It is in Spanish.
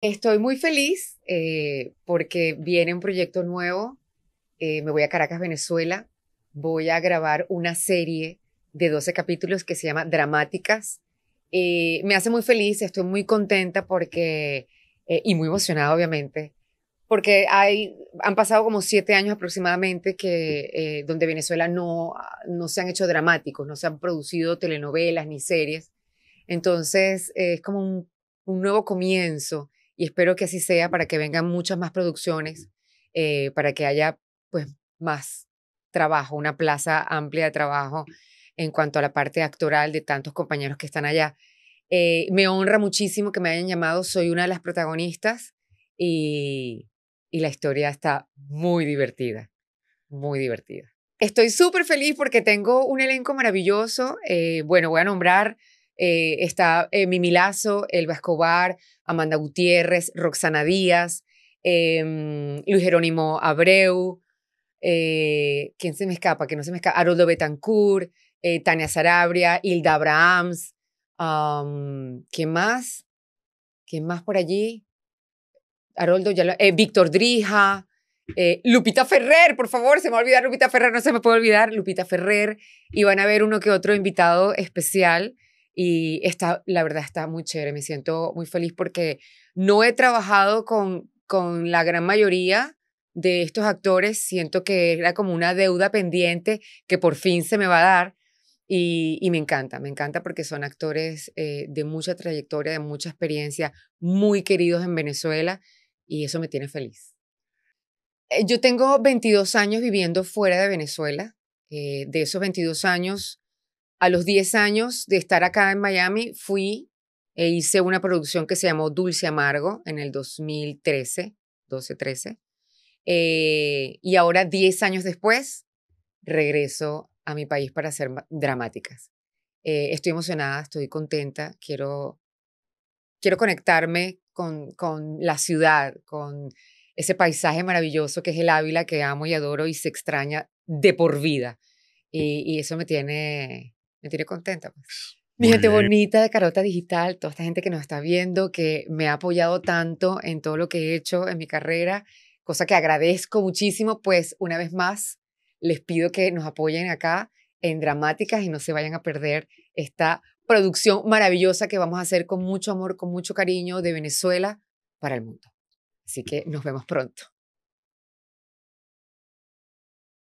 Estoy muy feliz eh, porque viene un proyecto nuevo. Eh, me voy a Caracas, Venezuela. Voy a grabar una serie de 12 capítulos que se llama Dramáticas. Eh, me hace muy feliz, estoy muy contenta porque, y muy emocionada obviamente, porque hay, han pasado como siete años aproximadamente que, donde Venezuela no, no se han hecho dramáticos, no se han producido telenovelas ni series. Entonces es como un, un nuevo comienzo y espero que así sea para que vengan muchas más producciones, eh, para que haya pues más trabajo, una plaza amplia de trabajo en cuanto a la parte actoral de tantos compañeros que están allá. Eh, me honra muchísimo que me hayan llamado, soy una de las protagonistas y, la historia está muy divertida, muy divertida. Estoy súper feliz porque tengo un elenco maravilloso. Eh, bueno, voy a nombrar eh, está eh, Mimi Lazo, Elba Escobar, Amanda Gutiérrez, Roxana Díaz, em, Luis Jerónimo Abreu, eh, ¿quién se me escapa? Que no se me escapa, Haroldo Betancourt, eh, Tania Sarabria, Hilda Abrahams, ¿quién más? ¿Quién más por allí? Haroldo, Víctor Drija, Lupita Ferrer, por favor, se me va a olvidar Lupita Ferrer, no se me puede olvidar Lupita Ferrer. Y van a ver uno que otro invitado especial y está, la verdad está muy chévere, me siento muy feliz porque no he trabajado con, con la gran mayoría de estos actores, siento que era como una deuda pendiente que por fin se me va a dar y, me encanta, me encanta porque son actores eh, de mucha trayectoria, de mucha experiencia, muy queridos en Venezuela y eso me tiene feliz. Eh, yo tengo 22 años viviendo fuera de Venezuela, eh, de esos 22 años, a los 10 años de estar acá en Miami, fui e hice una producción que se llamó Dulce Amargo en el 2013, 12-13. Eh, y ahora, 10 años después, regreso a mi país para hacer dramáticas. Eh, estoy emocionada, estoy contenta, quiero, quiero conectarme con, con la ciudad, con ese paisaje maravilloso que es el Ávila, que amo y adoro y se extraña de por vida. y eso me tiene me tiene contenta. Pues. Mi gente bonita de Carota Digital, toda esta gente que nos está viendo, que me ha apoyado tanto en todo lo que he hecho en mi carrera, cosa que agradezco muchísimo, pues una vez más les pido que nos apoyen acá en Dramáticas y no se vayan a perder esta producción maravillosa que vamos a hacer con mucho amor, con mucho cariño de Venezuela para el mundo. Así que nos vemos pronto.